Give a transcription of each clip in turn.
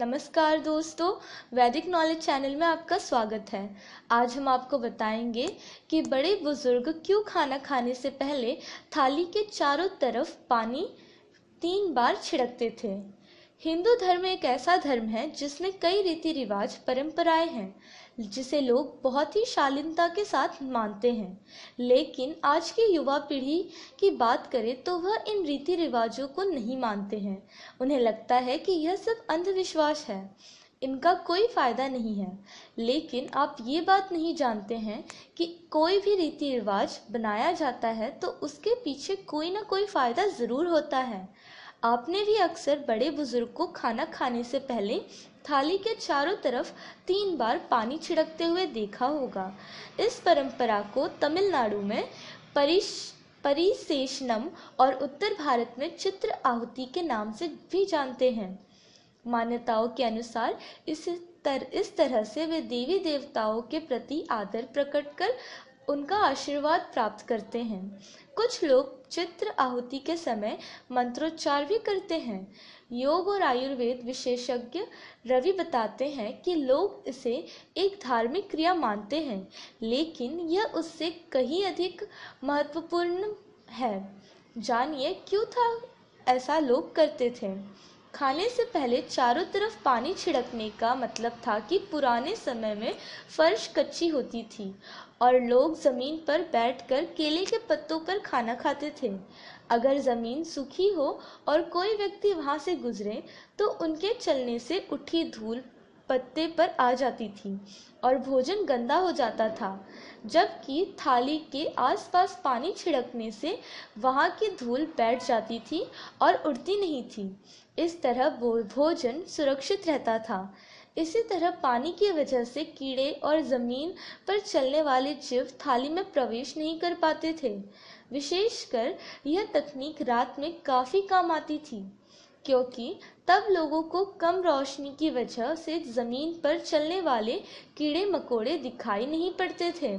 नमस्कार दोस्तों वैदिक नॉलेज चैनल में आपका स्वागत है आज हम आपको बताएंगे कि बड़े बुजुर्ग क्यों खाना खाने से पहले थाली के चारों तरफ पानी तीन बार छिड़कते थे हिंदू धर्म एक ऐसा धर्म है जिसमें कई रीति रिवाज परंपराएं हैं जिसे लोग बहुत ही शालीनता के साथ मानते हैं लेकिन आज की युवा पीढ़ी की बात करें तो वह इन रीति रिवाजों को नहीं मानते हैं उन्हें लगता है कि यह सब अंधविश्वास है इनका कोई फ़ायदा नहीं है लेकिन आप ये बात नहीं जानते हैं कि कोई भी रीति रिवाज बनाया जाता है तो उसके पीछे कोई ना कोई फ़ायदा ज़रूर होता है आपने भी अक्सर बड़े बुजुर्ग को खाना खाने से पहले थाली के चारों तरफ तीन बार पानी छिड़कते हुए देखा होगा इस परंपरा को तमिलनाडु में परिश परिशेषनम और उत्तर भारत में चित्र आहुति के नाम से भी जानते हैं मान्यताओं के अनुसार इस तर इस तरह से वे देवी देवताओं के प्रति आदर प्रकट कर उनका आशीर्वाद प्राप्त करते हैं कुछ लोग चित्र आहुति के समय मंत्रोच्चार भी करते हैं योग और आयुर्वेद विशेषज्ञ रवि बताते हैं कि लोग इसे एक धार्मिक क्रिया मानते हैं लेकिन यह उससे कहीं अधिक महत्वपूर्ण है जानिए क्यों था ऐसा लोग करते थे खाने से पहले चारों तरफ पानी छिड़कने का मतलब था कि पुराने समय में फर्श कच्ची होती थी और लोग ज़मीन पर बैठकर केले के पत्तों पर खाना खाते थे अगर ज़मीन सूखी हो और कोई व्यक्ति वहाँ से गुजरे तो उनके चलने से उठी धूल पत्ते पर आ जाती थी और भोजन गंदा हो जाता था जबकि थाली के आसपास पानी छिड़कने से वहाँ की धूल बैठ जाती थी और उड़ती नहीं थी इस तरह भोजन सुरक्षित रहता था इसी तरह पानी की वजह से कीड़े और ज़मीन पर चलने वाले जीव थाली में प्रवेश नहीं कर पाते थे विशेषकर यह तकनीक रात में काफ़ी काम आती थी क्योंकि तब लोगों को कम रोशनी की वजह से ज़मीन पर चलने वाले कीड़े मकोड़े दिखाई नहीं पड़ते थे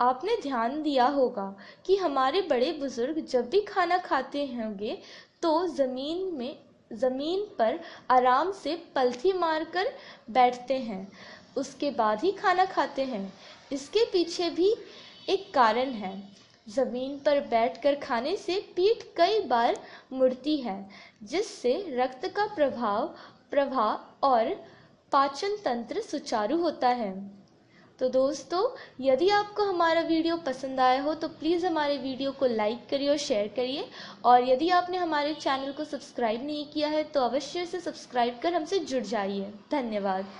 आपने ध्यान दिया होगा कि हमारे बड़े बुजुर्ग जब भी खाना खाते होंगे तो ज़मीन में ज़मीन पर आराम से पलथी मारकर बैठते हैं उसके बाद ही खाना खाते हैं इसके पीछे भी एक कारण है ज़मीन पर बैठकर खाने से पीठ कई बार मुड़ती है जिससे रक्त का प्रभाव प्रवाह और पाचन तंत्र सुचारू होता है तो दोस्तों यदि आपको हमारा वीडियो पसंद आया हो तो प्लीज़ हमारे वीडियो को लाइक करिए और शेयर करिए और यदि आपने हमारे चैनल को सब्सक्राइब नहीं किया है तो अवश्य से सब्सक्राइब कर हमसे जुड़ जाइए धन्यवाद